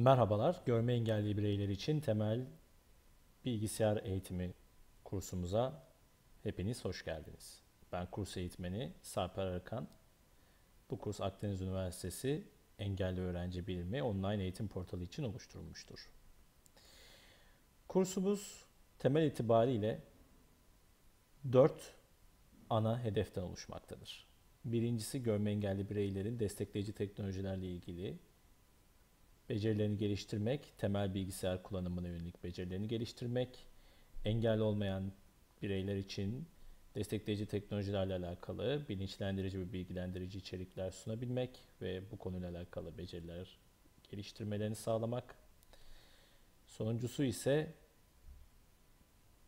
Merhabalar, görme engelli bireyler için temel bilgisayar eğitimi kursumuza hepiniz hoş geldiniz. Ben kurs eğitmeni Sarper Arkan. Bu kurs Akdeniz Üniversitesi Engelli Öğrenci Bilimi online eğitim portalı için oluşturulmuştur. Kursumuz temel itibariyle 4 ana hedeften oluşmaktadır. Birincisi görme engelli bireylerin destekleyici teknolojilerle ilgili becerilerini geliştirmek, temel bilgisayar kullanımına yönelik becerilerini geliştirmek, engel olmayan bireyler için destekleyici teknolojilerle alakalı bilinçlendirici ve bilgilendirici içerikler sunabilmek ve bu konuyla alakalı beceriler geliştirmelerini sağlamak. Sonuncusu ise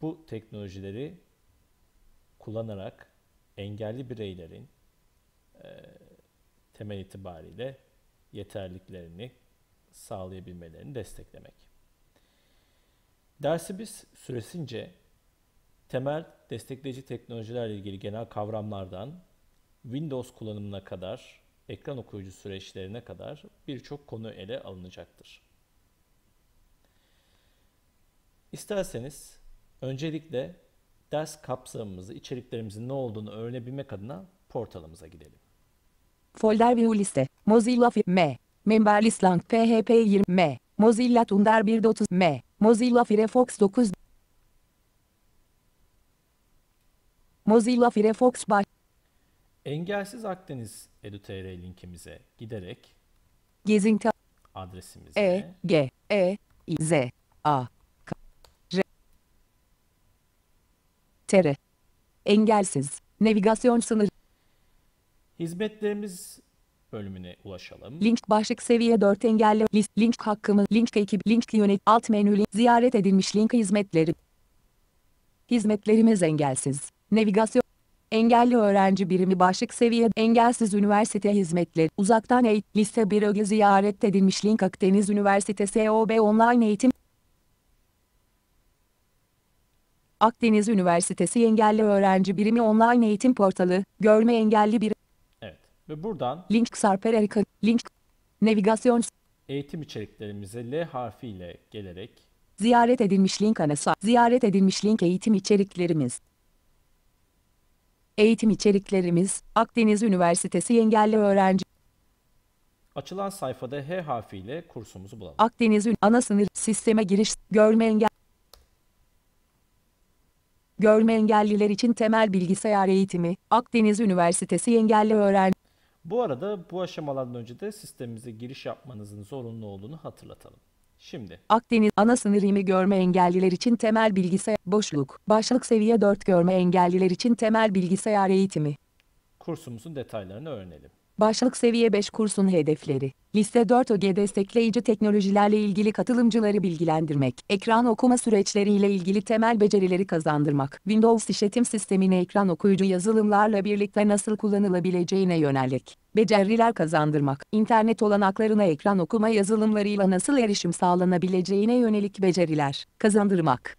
bu teknolojileri kullanarak engelli bireylerin e, temel itibariyle yeterliklerini sağlayabilmelerini desteklemek. Dersi biz süresince temel destekleyici teknolojilerle ilgili genel kavramlardan Windows kullanımına kadar, ekran okuyucu süreçlerine kadar birçok konu ele alınacaktır. İsterseniz öncelikle ders kapsamımızı, içeriklerimizin ne olduğunu öğrenebilmek adına portalımıza gidelim. Folder View Liste Mozilla FM Member PHP 20M, Mozilla Thunder 1.30M, Mozilla Firefox 9 Mozilla Firefox baş Engelsiz Akdeniz Edu.tr linkimize giderek gezinti adresimize E G E I Z A K R T R Engelsiz navigasyon sınır Hizmetlerimiz bölümüne ulaşalım. Link başlık seviye 4 engelli list link hakkımı link ekip link yönet alt menülü ziyaret edilmiş link hizmetleri. Hizmetlerimiz engelsiz. Navigasyon Engelli öğrenci birimi başlık seviye engelsiz üniversite hizmetleri uzaktan eğitim liste 1 öge ziyaret edilmiş link Akdeniz Üniversitesi OB online eğitim Akdeniz Üniversitesi Engelli Öğrenci Birimi Online Eğitim Portalı, Görme Engelli Bir ve buradan Link Sarper Erika Link Navigasyon Eğitim içeriklerimize L harfiyle gelerek Ziyaret edilmiş link anası Ziyaret edilmiş link eğitim içeriklerimiz Eğitim içeriklerimiz Akdeniz Üniversitesi Engelli Öğrenci Açılan sayfada H harfiyle kursumuzu bulalım. Akdeniz ana sınır sisteme giriş görme engel Görme engelliler için temel bilgisayar eğitimi, Akdeniz Üniversitesi Engelli Öğrenci bu arada bu aşamalardan önce de sistemimize giriş yapmanızın zorunlu olduğunu hatırlatalım. Şimdi Akdeniz ana sınır görme engelliler için temel bilgisayar boşluk başlık seviye 4 görme engelliler için temel bilgisayar eğitimi kursumuzun detaylarını öğrenelim. Başlık seviye 5 kursun hedefleri. Liste 4 OG destekleyici teknolojilerle ilgili katılımcıları bilgilendirmek, ekran okuma süreçleriyle ilgili temel becerileri kazandırmak, Windows işletim sistemine ekran okuyucu yazılımlarla birlikte nasıl kullanılabileceğine yönelik beceriler kazandırmak, internet olanaklarına ekran okuma yazılımlarıyla nasıl erişim sağlanabileceğine yönelik beceriler kazandırmak.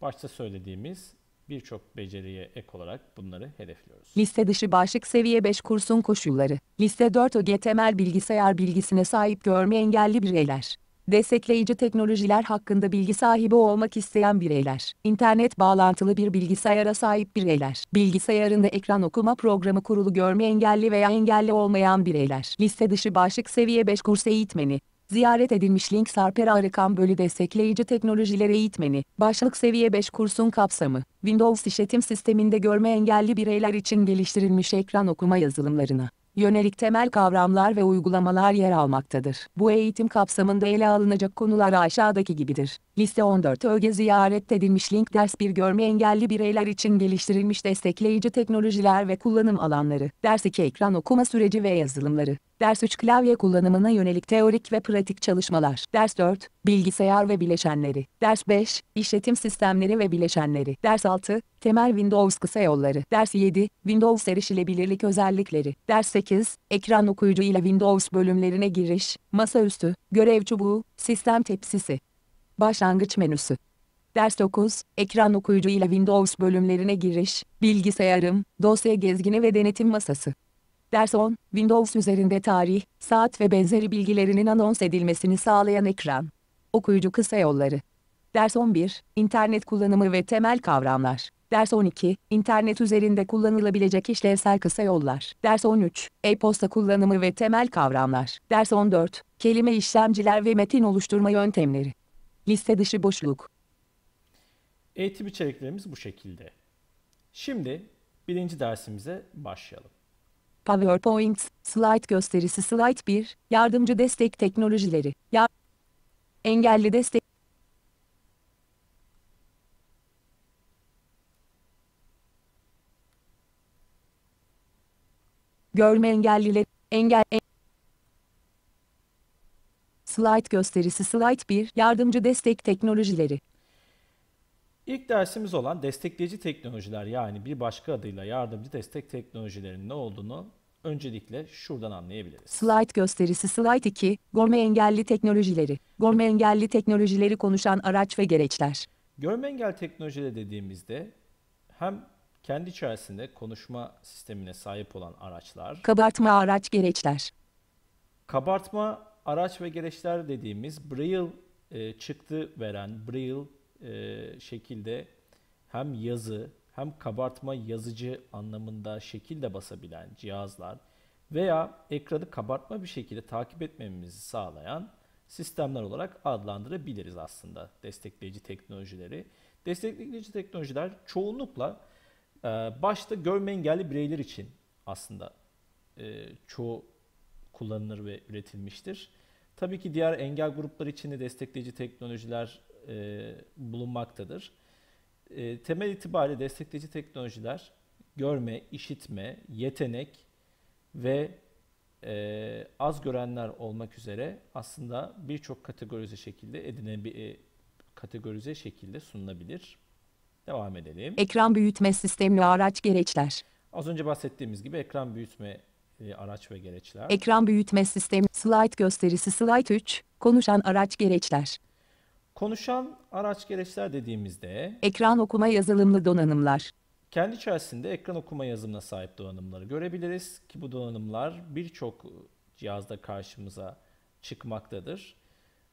Başta söylediğimiz birçok beceriye ek olarak bunları hedefliyoruz. Liste dışı başlık seviye 5 kursun koşulları. Liste 4 ÖG temel bilgisayar bilgisine sahip görme engelli bireyler. Destekleyici teknolojiler hakkında bilgi sahibi olmak isteyen bireyler, internet bağlantılı bir bilgisayara sahip bireyler, bilgisayarında ekran okuma programı kurulu görme engelli veya engelli olmayan bireyler, liste dışı başlık seviye 5 kurs eğitmeni, Ziyaret edilmiş link Sarper Arıkan bölü destekleyici teknolojiler eğitmeni. Başlık seviye 5 kursun kapsamı. Windows işletim sisteminde görme engelli bireyler için geliştirilmiş ekran okuma yazılımlarına yönelik temel kavramlar ve uygulamalar yer almaktadır. Bu eğitim kapsamında ele alınacak konular aşağıdaki gibidir. Liste 14 öge ziyaret edilmiş link ders bir görme engelli bireyler için geliştirilmiş destekleyici teknolojiler ve kullanım alanları. Ders 2 ekran okuma süreci ve yazılımları. Ders 3 klavye kullanımına yönelik teorik ve pratik çalışmalar. Ders 4 bilgisayar ve bileşenleri. Ders 5 işletim sistemleri ve bileşenleri. Ders 6 temel Windows kısa yolları. Ders 7 Windows erişilebilirlik özellikleri. Ders 8 ekran okuyucu ile Windows bölümlerine giriş, masaüstü, görev çubuğu, sistem tepsisi. Başlangıç menüsü. Ders 9, ekran okuyucu ile Windows bölümlerine giriş, bilgisayarım, dosya gezgini ve denetim masası. Ders 10, Windows üzerinde tarih, saat ve benzeri bilgilerinin anons edilmesini sağlayan ekran. Okuyucu kısa yolları. Ders 11, İnternet kullanımı ve temel kavramlar. Ders 12, İnternet üzerinde kullanılabilecek işlevsel kısa yollar. Ders 13, e-posta kullanımı ve temel kavramlar. Ders 14, kelime işlemciler ve metin oluşturma yöntemleri. Liste dışı boşluk. Eğitim içeriklerimiz bu şekilde. Şimdi birinci dersimize başlayalım. PowerPoint, slide gösterisi slide 1, yardımcı destek teknolojileri, ya engelli destek görme engelliler, engel en Slide gösterisi Slide 1 Yardımcı destek teknolojileri İlk dersimiz olan destekleyici teknolojiler yani bir başka adıyla yardımcı destek teknolojilerinin ne olduğunu öncelikle şuradan anlayabiliriz. Slide gösterisi Slide 2, Görme engelli teknolojileri. Görme engelli teknolojileri konuşan araç ve gereçler. Görme engel teknolojileri dediğimizde hem kendi içerisinde konuşma sistemine sahip olan araçlar. Kabartma araç gereçler. Kabartma araç ve gereçler dediğimiz Braille e, çıktı veren Braille e, şekilde hem yazı hem kabartma yazıcı anlamında şekil de basabilen cihazlar veya ekranı kabartma bir şekilde takip etmemizi sağlayan sistemler olarak adlandırabiliriz aslında destekleyici teknolojileri. Destekleyici teknolojiler çoğunlukla e, başta görme engelli bireyler için aslında e, çoğu kullanılır ve üretilmiştir. Tabii ki diğer engel grupları için de destekleyici teknolojiler e, bulunmaktadır. E, temel itibariyle destekleyici teknolojiler görme, işitme, yetenek ve e, az görenler olmak üzere aslında birçok kategorize şekilde edine edinebilir kategorize şekilde sunulabilir. Devam edelim. Ekran büyütme sistemli araç gereçler. Az önce bahsettiğimiz gibi ekran büyütme e, araç ve gereçler. Ekran büyütme sistemi slide gösterisi slide 3 konuşan araç gereçler. Konuşan araç gereçler dediğimizde ekran okuma yazılımlı donanımlar. Kendi içerisinde ekran okuma yazılımına sahip donanımları görebiliriz ki bu donanımlar birçok cihazda karşımıza çıkmaktadır.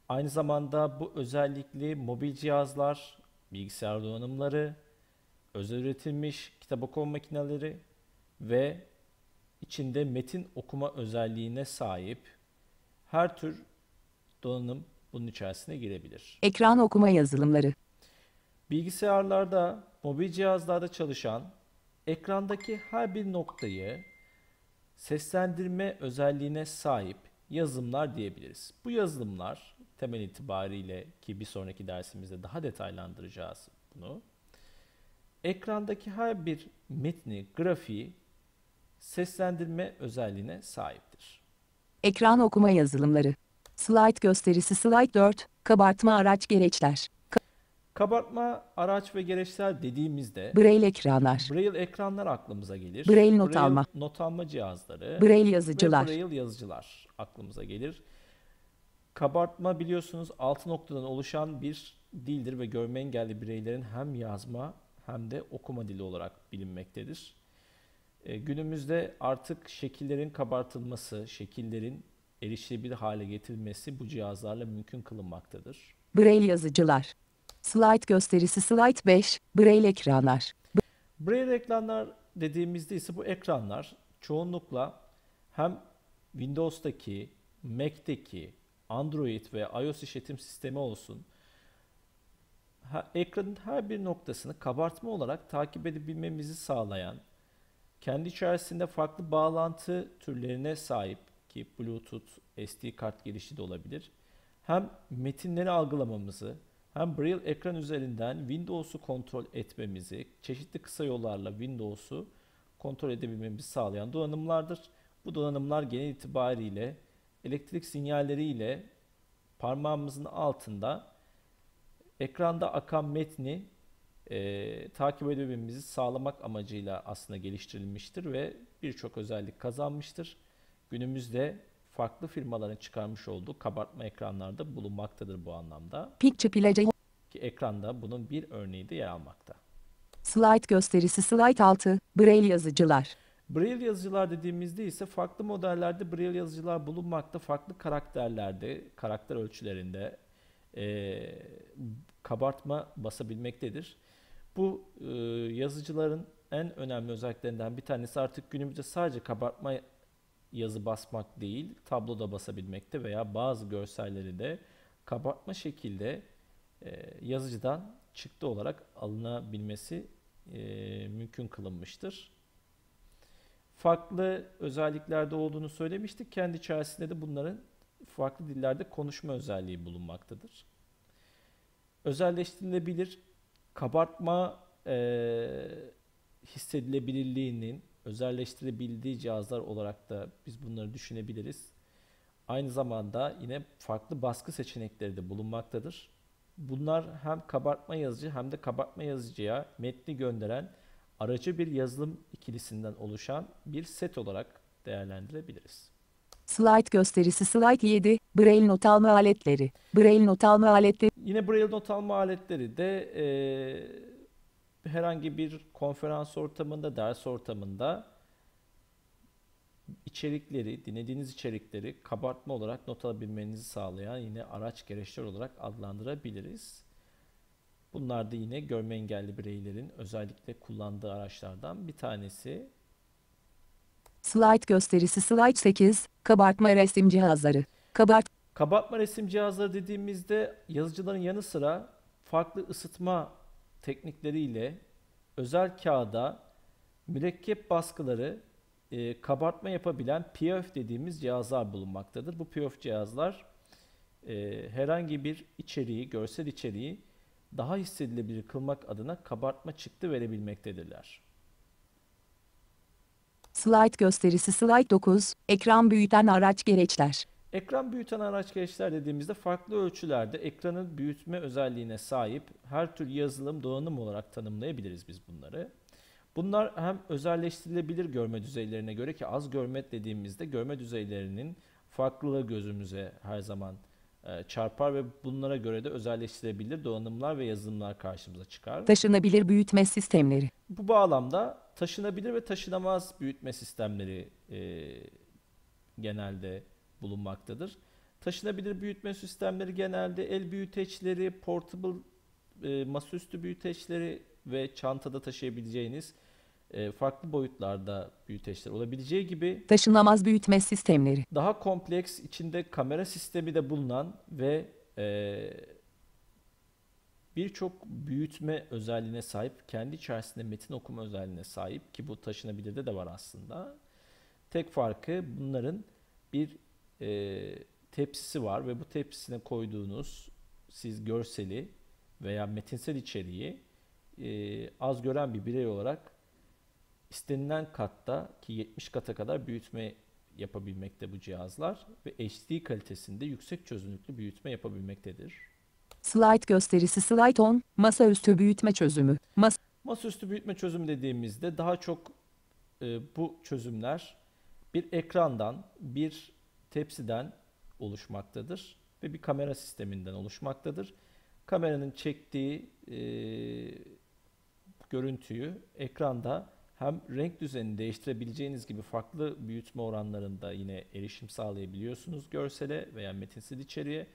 Aynı zamanda bu özellikli mobil cihazlar, bilgisayar donanımları, özel üretilmiş kitap okuma makineleri ve içinde metin okuma özelliğine sahip her tür donanım bunun içerisine girebilir. Ekran okuma yazılımları. Bilgisayarlarda, mobil cihazlarda çalışan ekrandaki her bir noktayı seslendirme özelliğine sahip yazılımlar diyebiliriz. Bu yazılımlar temel itibariyle ki bir sonraki dersimizde daha detaylandıracağız bunu. Ekrandaki her bir metni, grafiği seslendirme özelliğine sahiptir. Ekran okuma yazılımları Slide gösterisi Slide 4, kabartma araç gereçler. Kabartma araç ve gereçler dediğimizde Braille ekranlar. Braille ekranlar aklımıza gelir. Braille not braille alma. Not alma cihazları. Braille yazıcılar. Braille yazıcılar aklımıza gelir. Kabartma biliyorsunuz 6 noktadan oluşan bir dildir ve görme engelli bireylerin hem yazma hem de okuma dili olarak bilinmektedir. E, günümüzde artık şekillerin kabartılması, şekillerin erişilebilir hale getirilmesi bu cihazlarla mümkün kılınmaktadır. Braille yazıcılar. Slide gösterisi Slide 5, Braille ekranlar. Braille ekranlar dediğimizde ise bu ekranlar çoğunlukla hem Windows'taki, Mac'teki, Android ve iOS işletim sistemi olsun ekranın her bir noktasını kabartma olarak takip edebilmemizi sağlayan, kendi içerisinde farklı bağlantı türlerine sahip ki Bluetooth SD kart girişi de olabilir. Hem metinleri algılamamızı hem Braille ekran üzerinden Windows'u kontrol etmemizi, çeşitli kısa yollarla Windows'u kontrol edebilmemizi sağlayan donanımlardır. Bu donanımlar genel itibariyle elektrik sinyalleriyle parmağımızın altında ekranda akan metni e, takip edebilmemizi sağlamak amacıyla aslında geliştirilmiştir ve birçok özellik kazanmıştır günümüzde farklı firmaların çıkarmış olduğu kabartma ekranlarda bulunmaktadır bu anlamda. Picture Plage ki ekranda bunun bir örneği de yer almakta. Slide gösterisi slide 6 Braille yazıcılar. Braille yazıcılar dediğimizde ise farklı modellerde Braille yazıcılar bulunmakta. Farklı karakterlerde, karakter ölçülerinde e, kabartma basabilmektedir. Bu e, yazıcıların en önemli özelliklerinden bir tanesi artık günümüzde sadece kabartma yazı basmak değil, tabloda basabilmekte veya bazı görselleri de kabartma şekilde e, yazıcıdan çıktı olarak alınabilmesi e, mümkün kılınmıştır. Farklı özelliklerde olduğunu söylemiştik. Kendi içerisinde de bunların farklı dillerde konuşma özelliği bulunmaktadır. Özelleştirilebilir kabartma e, hissedilebilirliğinin özelleştirebildiği cihazlar olarak da biz bunları düşünebiliriz. Aynı zamanda yine farklı baskı seçenekleri de bulunmaktadır. Bunlar hem kabartma yazıcı hem de kabartma yazıcıya metni gönderen aracı bir yazılım ikilisinden oluşan bir set olarak değerlendirebiliriz. Slide gösterisi Slide 7, Braille not alma aletleri. Braille not alma aletleri. Yine Braille not alma aletleri de e, herhangi bir konferans ortamında, ders ortamında içerikleri, dinlediğiniz içerikleri kabartma olarak not alabilmenizi sağlayan yine araç gereçler olarak adlandırabiliriz. Bunlar da yine görme engelli bireylerin özellikle kullandığı araçlardan bir tanesi. Slide gösterisi Slide 8, kabartma resim cihazları. Kabart kabartma resim cihazları dediğimizde yazıcıların yanı sıra farklı ısıtma teknikleriyle özel kağıda mürekkep baskıları e, kabartma yapabilen POF dediğimiz cihazlar bulunmaktadır. Bu POF cihazlar e, herhangi bir içeriği, görsel içeriği daha hissedilebilir kılmak adına kabartma çıktı verebilmektedirler. Slide gösterisi Slide 9, ekran büyüten araç gereçler. Ekran büyüten araç gereçler dediğimizde farklı ölçülerde ekranın büyütme özelliğine sahip her tür yazılım donanım olarak tanımlayabiliriz biz bunları. Bunlar hem özelleştirilebilir görme düzeylerine göre ki az görme dediğimizde görme düzeylerinin farklılığı gözümüze her zaman e, çarpar ve bunlara göre de özelleştirebilir donanımlar ve yazılımlar karşımıza çıkar. Taşınabilir büyütme sistemleri. Bu bağlamda taşınabilir ve taşınamaz büyütme sistemleri e, genelde bulunmaktadır. Taşınabilir büyütme sistemleri genelde el büyüteçleri, portable e, masaüstü büyüteçleri ve çantada taşıyabileceğiniz e, farklı boyutlarda büyüteçler olabileceği gibi taşınamaz büyütme sistemleri. Daha kompleks içinde kamera sistemi de bulunan ve e, birçok büyütme özelliğine sahip, kendi içerisinde metin okuma özelliğine sahip ki bu taşınabilirde de var aslında. Tek farkı bunların bir e, tepsisi var ve bu tepsisine koyduğunuz siz görseli veya metinsel içeriği e, az gören bir birey olarak istenilen katta ki 70 kata kadar büyütme yapabilmekte bu cihazlar ve HD kalitesinde yüksek çözünürlüklü büyütme yapabilmektedir. Slide gösterisi Slide 10, masaüstü büyütme çözümü. Mas masaüstü büyütme çözümü dediğimizde daha çok e, bu çözümler bir ekrandan, bir tepsiden oluşmaktadır ve bir kamera sisteminden oluşmaktadır. Kameranın çektiği e, görüntüyü ekranda hem renk düzenini değiştirebileceğiniz gibi farklı büyütme oranlarında yine erişim sağlayabiliyorsunuz görsele veya metinsel içeriğe.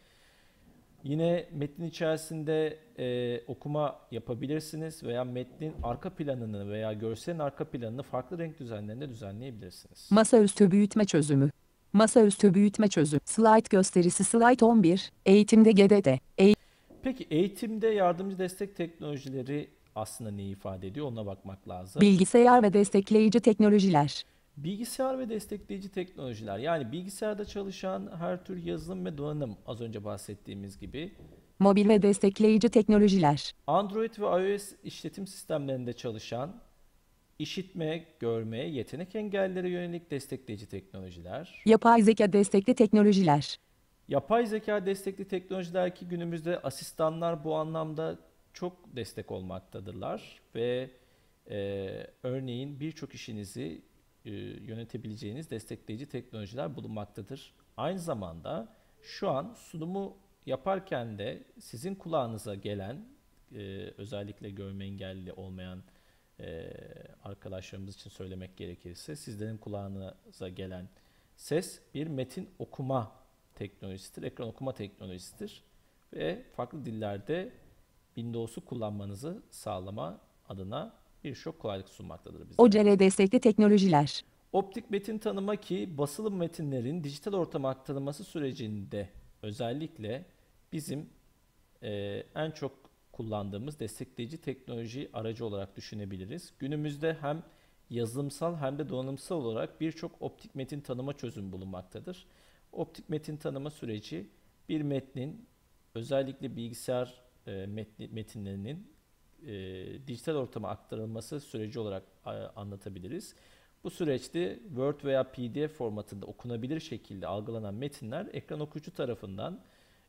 Yine metnin içerisinde e, okuma yapabilirsiniz veya metnin arka planını veya görselin arka planını farklı renk düzenlerinde düzenleyebilirsiniz. Masaüstü büyütme çözümü. Masaüstü büyütme çözüm. Slide gösterisi Slide 11. Eğitimde GDD. E Peki eğitimde yardımcı destek teknolojileri aslında ne ifade ediyor ona bakmak lazım. Bilgisayar ve destekleyici teknolojiler. Bilgisayar ve destekleyici teknolojiler yani bilgisayarda çalışan her tür yazılım ve donanım az önce bahsettiğimiz gibi. Mobil ve destekleyici teknolojiler. Android ve iOS işletim sistemlerinde çalışan İşitme, görme, yetenek engellilere yönelik destekleyici teknolojiler. Yapay zeka destekli teknolojiler. Yapay zeka destekli teknolojiler ki günümüzde asistanlar bu anlamda çok destek olmaktadırlar ve e, örneğin birçok işinizi e, yönetebileceğiniz destekleyici teknolojiler bulunmaktadır. Aynı zamanda şu an sunumu yaparken de sizin kulağınıza gelen e, özellikle görme engelli olmayan e, arkadaşlarımız için söylemek gerekirse sizlerin kulağınıza gelen ses bir metin okuma teknolojisidir, ekran okuma teknolojisidir ve farklı dillerde Windows'u kullanmanızı sağlama adına birçok kolaylık sunmaktadır bize. OCR destekli teknolojiler. Optik metin tanıma ki basılı metinlerin dijital ortama aktarılması sürecinde özellikle bizim e, en çok kullandığımız destekleyici teknoloji aracı olarak düşünebiliriz. Günümüzde hem yazılımsal hem de donanımsal olarak birçok optik metin tanıma çözüm bulunmaktadır. Optik metin tanıma süreci bir metnin özellikle bilgisayar e, metinlerinin e, dijital ortama aktarılması süreci olarak anlatabiliriz. Bu süreçte Word veya PDF formatında okunabilir şekilde algılanan metinler ekran okuyucu tarafından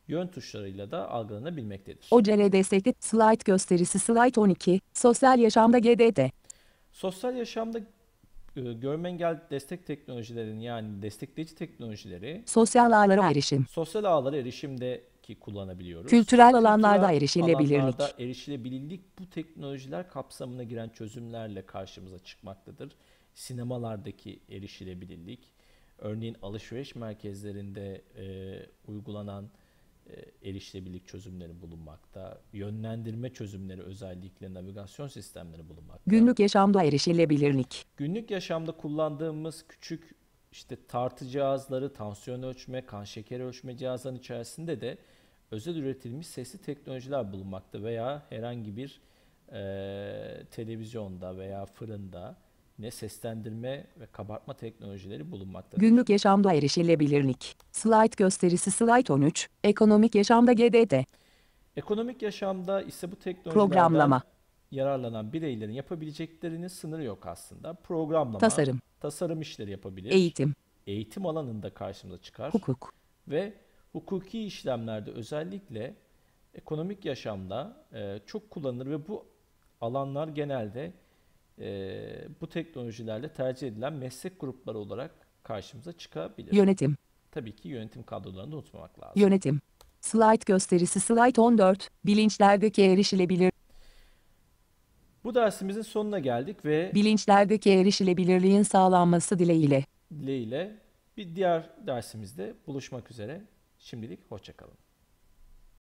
yön tuşlarıyla da algılanabilmektedir. OCR destekli slide gösterisi slide 12. Sosyal yaşamda GDD. Sosyal yaşamda e, görme engel destek teknolojilerin yani destekleyici teknolojileri sosyal ağlara erişim. Sosyal ağlara erişimdeki kullanabiliyoruz. Kültürel alanlarda Kültürel erişilebilirlik. Alanlarda erişilebilirlik bu teknolojiler kapsamına giren çözümlerle karşımıza çıkmaktadır. Sinemalardaki erişilebilirlik, örneğin alışveriş merkezlerinde e, uygulanan e, erişilebilirlik çözümleri bulunmakta, yönlendirme çözümleri özellikle navigasyon sistemleri bulunmakta. Günlük yaşamda erişilebilirlik. Günlük yaşamda kullandığımız küçük işte tartı cihazları, tansiyon ölçme, kan şekeri ölçme cihazların içerisinde de özel üretilmiş sesli teknolojiler bulunmakta veya herhangi bir e, televizyonda veya fırında ne seslendirme ve kabartma teknolojileri bulunmaktadır. Günlük yaşamda erişilebilirlik. Slide gösterisi Slide 13. Ekonomik yaşamda GDT. Ekonomik yaşamda ise bu teknolojilerden Programlama. yararlanan bireylerin yapabileceklerinin sınırı yok aslında. Programlama, tasarım, tasarım işleri yapabilir. Eğitim. Eğitim alanında karşımıza çıkar. Hukuk. Ve hukuki işlemlerde özellikle ekonomik yaşamda e, çok kullanılır ve bu alanlar genelde e, bu teknolojilerle tercih edilen meslek grupları olarak karşımıza çıkabilir. Yönetim. Tabii ki yönetim kadrolarını da unutmamak lazım. Yönetim. Slide gösterisi slide 14. Bilinçlerdeki erişilebilir. Bu dersimizin sonuna geldik ve bilinçlerdeki erişilebilirliğin sağlanması dileğiyle. Dileğiyle bir diğer dersimizde buluşmak üzere. Şimdilik hoşçakalın.